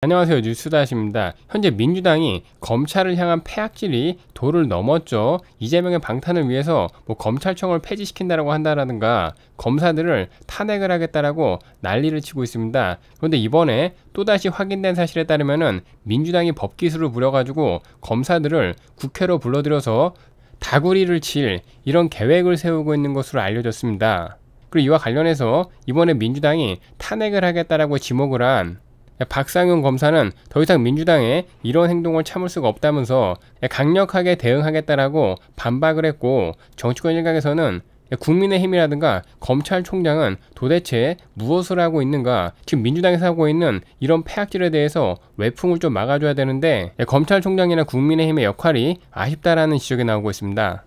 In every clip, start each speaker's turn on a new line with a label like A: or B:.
A: 안녕하세요 뉴스다십입니다. 현재 민주당이 검찰을 향한 폐악질이 도를 넘었죠. 이재명의 방탄을 위해서 뭐 검찰청을 폐지시킨다라고 한다라든가 검사들을 탄핵을 하겠다라고 난리를 치고 있습니다. 그런데 이번에 또다시 확인된 사실에 따르면은 민주당이 법기술을 부려가지고 검사들을 국회로 불러들여서 다구리를 칠 이런 계획을 세우고 있는 것으로 알려졌습니다. 그리고 이와 관련해서 이번에 민주당이 탄핵을 하겠다라고 지목을 한 박상윤 검사는 더 이상 민주당의 이런 행동을 참을 수가 없다면서 강력하게 대응하겠다라고 반박을 했고 정치권 일각에서는 국민의힘이라든가 검찰총장은 도대체 무엇을 하고 있는가 지금 민주당에서 하고 있는 이런 폐악질에 대해서 외풍을 좀 막아줘야 되는데 검찰총장이나 국민의힘의 역할이 아쉽다라는 지적이 나오고 있습니다.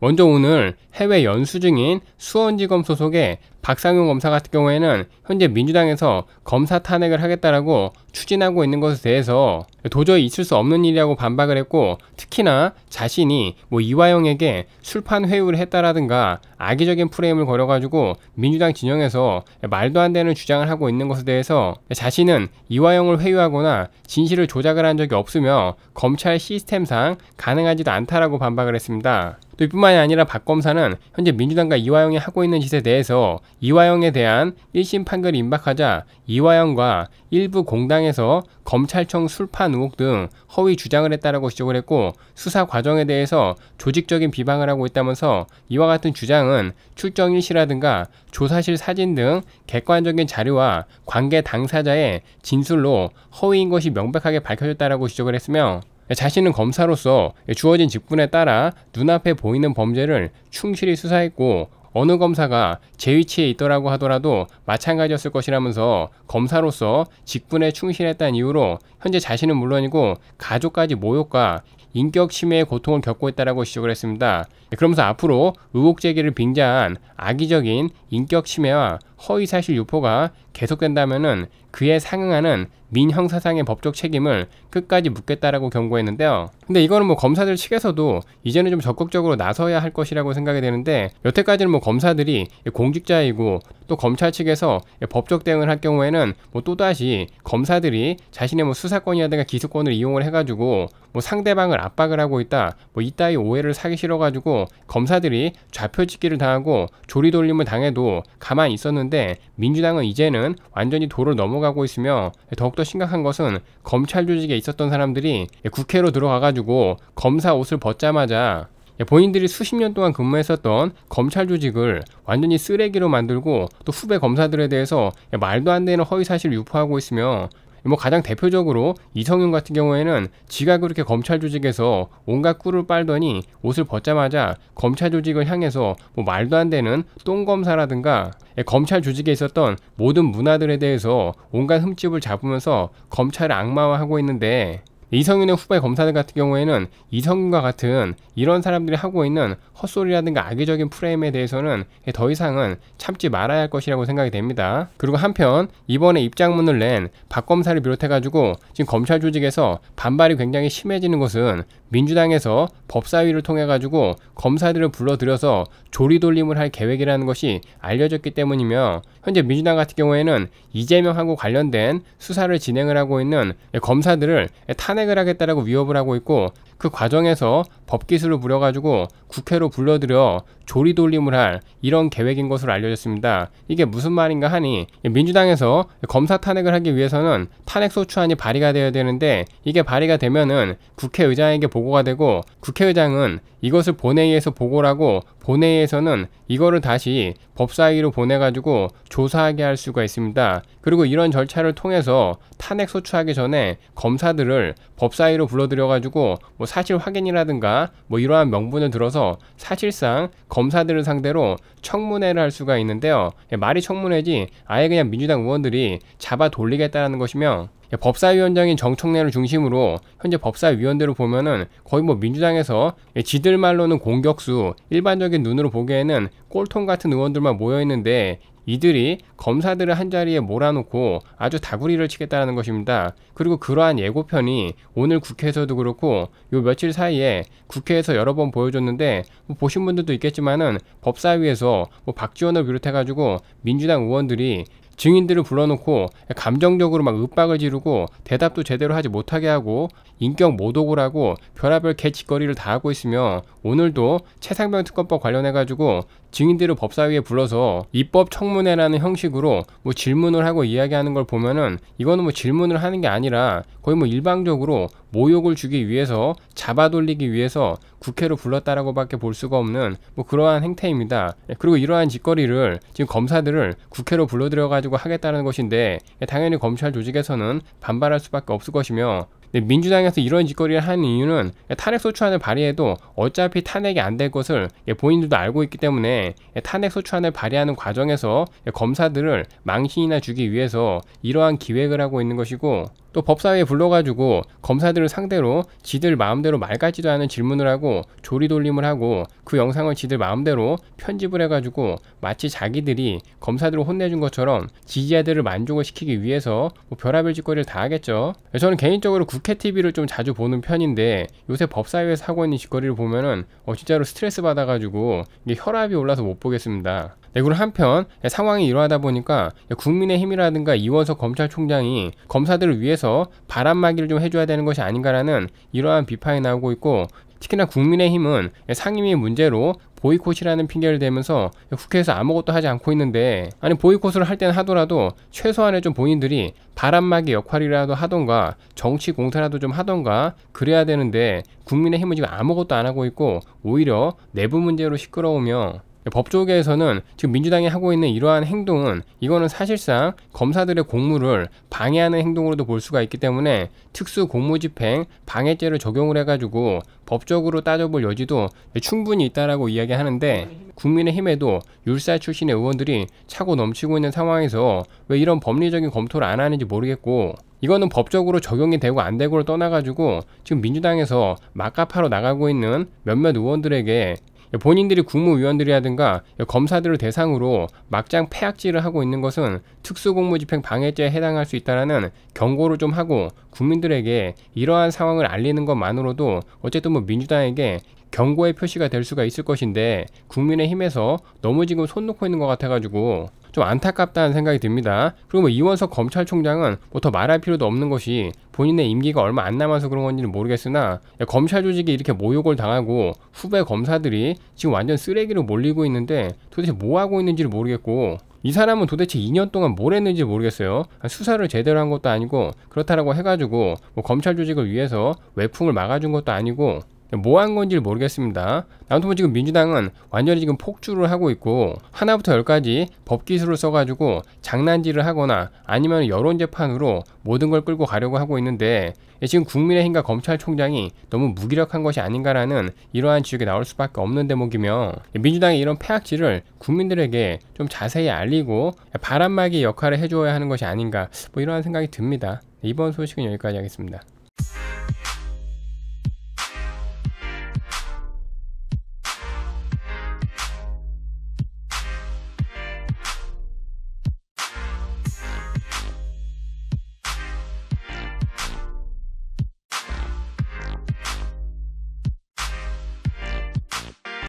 A: 먼저 오늘 해외 연수 중인 수원지검 소속의 박상용 검사 같은 경우에는 현재 민주당에서 검사 탄핵을 하겠다라고 추진하고 있는 것에 대해서 도저히 있을 수 없는 일이라고 반박을 했고 특히나 자신이 뭐 이화영에게 술판 회유를 했다라든가 악의적인 프레임을 걸어가지고 민주당 진영에서 말도 안 되는 주장을 하고 있는 것에 대해서 자신은 이화영을 회유하거나 진실을 조작을 한 적이 없으며 검찰 시스템상 가능하지도 않다라고 반박을 했습니다. 또 이뿐만이 아니라 박 검사는 현재 민주당과 이화영이 하고 있는 짓에 대해서 이화영에 대한 1심 판결이 임박하자 이화영과 일부 공당에서 검찰청 술판 의혹 등 허위 주장을 했다라고 지적을 했고 수사 과정에 대해서 조직적인 비방을 하고 있다면서 이와 같은 주장은 출정 일시라든가 조사실 사진 등 객관적인 자료와 관계 당사자의 진술로 허위인 것이 명백하게 밝혀졌다라고 지적을 했으며 자신은 검사로서 주어진 직분에 따라 눈앞에 보이는 범죄를 충실히 수사했고 어느 검사가 제 위치에 있더라고 하더라도 마찬가지였을 것이라면서 검사로서 직분에 충실했다는 이유로 현재 자신은 물론이고 가족까지 모욕과 인격침해의 고통을 겪고 있다고 지적을 했습니다. 예, 그러면서 앞으로 의혹 제기를 빙자한 악의적인 인격침해와 허위사실 유포가 계속된다면 그에 상응하는 민형사상의 법적 책임을 끝까지 묻겠다라고 경고했는데요. 근데 이거는 뭐 검사들 측에서도 이제는 좀 적극적으로 나서야 할 것이라고 생각이 되는데 여태까지는 뭐 검사들이 예, 공직자이고 또 검찰 측에서 예, 법적 대응을 할 경우에는 뭐 또다시 검사들이 자신의 뭐 수사권이라든가 기소권을 이용을 해가지고 뭐 상대방을 압박을 하고 있다. 뭐 이따위 오해를 사기 싫어가지고 검사들이 좌표짓기를 당하고 조리돌림을 당해도 가만히 있었는데 민주당은 이제는 완전히 도를 넘어가고 있으며 더욱더 심각한 것은 검찰 조직에 있었던 사람들이 국회로 들어가가지고 검사 옷을 벗자마자 본인들이 수십 년 동안 근무했었던 검찰 조직을 완전히 쓰레기로 만들고 또 후배 검사들에 대해서 말도 안 되는 허위사실 을 유포하고 있으며 뭐 가장 대표적으로 이성윤 같은 경우에는 지가 그렇게 검찰 조직에서 온갖 꿀을 빨더니 옷을 벗자마자 검찰 조직을 향해서 뭐 말도 안 되는 똥검사라든가 예, 검찰 조직에 있었던 모든 문화들에 대해서 온갖 흠집을 잡으면서 검찰을 악마화하고 있는데 이성윤의 후배 검사들 같은 경우에는 이성윤과 같은 이런 사람들이 하고 있는 헛소리라든가 악의적인 프레임에 대해서는 더 이상은 참지 말아야 할 것이라고 생각이 됩니다. 그리고 한편 이번에 입장문을 낸 박 검사를 비롯해가지고 지금 검찰 조직에서 반발이 굉장히 심해지는 것은 민주당에서 법사위를 통해가지고 검사들을 불러들여서 조리돌림을 할 계획이라는 것이 알려졌기 때문이며 현재 민주당 같은 경우에는 이재명하고 관련된 수사를 진행을 하고 있는 검사들을 탄핵 탄핵을 하겠다라고 위협을 하고 있고 그 과정에서 법기술을 부려가지고 국회로 불러들여 조리돌림을 할 이런 계획인 것으로 알려졌습니다. 이게 무슨 말인가 하니 민주당에서 검사 탄핵을 하기 위해서는 탄핵소추안이 발의가 되어야 되는데 이게 발의가 되면은 국회의장에게 보고가 되고 국회의장은 이것을 본회의에서 보고라고 본회의에서는 이거를 다시 법사위로 보내가지고 조사하게 할 수가 있습니다. 그리고 이런 절차를 통해서 탄핵 소추하기 전에 검사들을 법사위로 불러들여가지고 뭐 사실 확인이라든가 뭐 이러한 명분을 들어서 사실상 검사들을 상대로 청문회를 할 수가 있는데요. 예, 말이 청문회지 아예 그냥 민주당 의원들이 잡아 돌리겠다는 것이며 예, 법사위원장인 정청래를 중심으로 현재 법사위원들을 보면은 거의 뭐 민주당에서 예, 지들 말로는 공격수 일반적인 눈으로 보기에는 꼴통 같은 의원들만 모여 있는데 이들이 검사들을 한자리에 몰아놓고 아주 다구리를 치겠다는 것입니다. 그리고 그러한 예고편이 오늘 국회에서도 그렇고 요 며칠 사이에 국회에서 여러 번 보여줬는데 뭐 보신 분들도 있겠지만은 법사위에서 뭐 박지원을 비롯해가지고 민주당 의원들이 증인들을 불러놓고 감정적으로 막 윽박을 지르고 대답도 제대로 하지 못하게 하고 인격 모독을 하고 별의별 개짓거리를 다 하고 있으며 오늘도 최상병 특검법 관련해가지고 증인들을 법사위에 불러서 입법 청문회라는 형식으로 뭐 질문을 하고 이야기하는 걸 보면은 이거는 뭐 질문을 하는 게 아니라 거의 뭐 일방적으로 모욕을 주기 위해서 잡아돌리기 위해서 국회로 불렀다라고 밖에 볼 수가 없는 뭐 그러한 행태입니다. 예, 그리고 이러한 짓거리를 지금 검사들을 국회로 불러들여 가지고 하겠다는 것인데 당연히 검찰 조직에서는 반발할 수밖에 없을 것이며 근데 민주당에서 이런 짓거리를 한 이유는 탄핵 소추안을 발의해도 어차피 탄핵이 안 될 것을 본인들도 알고 있기 때문에 탄핵 소추안을 발의하는 과정에서 검사들을 망신이나 주기 위해서 이러한 기획을 하고 있는 것이고 또 법사위에 불러가지고 검사들을 상대로 지들 마음대로 말 같지도 않은 질문을 하고 조리돌림을 하고 그 영상을 지들 마음대로 편집을 해가지고 마치 자기들이 검사들을 혼내준 것처럼 지지자들을 만족을 시키기 위해서 뭐 별하별 짓거리를 다 하겠죠. 저는 개인적으로 국회 TV를 좀 자주 보는 편인데 요새 법사위에서 하고 있는 짓거리를 보면은 어 진짜로 스트레스 받아가지고 이게 혈압이 올라서 못 보겠습니다. 네, 그리고 한편 예, 상황이 이러하다 보니까 예, 국민의힘이라든가 이원석 검찰총장이 검사들을 위해서 바람막이를 좀 해줘야 되는 것이 아닌가라는 이러한 비판이 나오고 있고 특히나 국민의힘은 상임위 문제로 보이콧이라는 핑계를 대면서 국회에서 아무것도 하지 않고 있는데 아니 보이콧을 할 때는 하더라도 최소한의 좀 본인들이 바람막이 역할이라도 하던가 정치 공세라도 좀 하던가 그래야 되는데 국민의힘은 지금 아무것도 안 하고 있고 오히려 내부 문제로 시끄러우며 예, 법조계에서는 지금 민주당이 하고 있는 이러한 행동은 이거는 사실상 검사들의 공무를 방해하는 행동으로도 볼 수가 있기 때문에 특수 공무집행 방해죄를 적용을 해가지고 법적으로 따져볼 여지도 충분히 있다라고 이야기하는데 국민의힘에도 율사 출신의 의원들이 차고 넘치고 있는 상황에서 왜 이런 법리적인 검토를 안 하는지 모르겠고 이거는 법적으로 적용이 되고 안 되고를 떠나가지고 지금 민주당에서 막가파로 나가고 있는 몇몇 의원들에게 본인들이 국무위원들이라든가 검사들을 대상으로 막장 폐악질을 하고 있는 것은 특수공무집행 방해죄에 해당할 수 있다라는 경고를 좀 하고 국민들에게 이러한 상황을 알리는 것만으로도 어쨌든 뭐 민주당에게 경고의 표시가 될 수가 있을 것인데 국민의힘에서 너무 지금 손 놓고 있는 것 같아가지고 좀 안타깝다는 생각이 듭니다. 그리고 뭐 이원석 검찰총장은 뭐 더 말할 필요도 없는 것이 본인의 임기가 얼마 안 남아서 그런 건지는 모르겠으나 검찰 조직이 이렇게 모욕을 당하고 후배 검사들이 지금 완전 쓰레기로 몰리고 있는데 도대체 뭐 하고 있는지를 모르겠고 이 사람은 도대체 2년 동안 뭘 했는지 모르겠어요. 수사를 제대로 한 것도 아니고 그렇다라고 해가지고 뭐 검찰 조직을 위해서 외풍을 막아준 것도 아니고 뭐한 건지 모르겠습니다. 아무튼 지금 민주당은 완전히 지금 폭주를 하고 있고 하나부터 열까지 법기술을 써가지고 장난질을 하거나 아니면 여론재판으로 모든 걸 끌고 가려고 하고 있는데 지금 국민의힘과 검찰총장이 너무 무기력한 것이 아닌가라는 이러한 지적이 나올 수밖에 없는 대목이며 민주당이 이런 폐악질을 국민들에게 좀 자세히 알리고 바람막이 역할을 해줘야 하는 것이 아닌가 뭐 이러한 생각이 듭니다. 이번 소식은 여기까지 하겠습니다.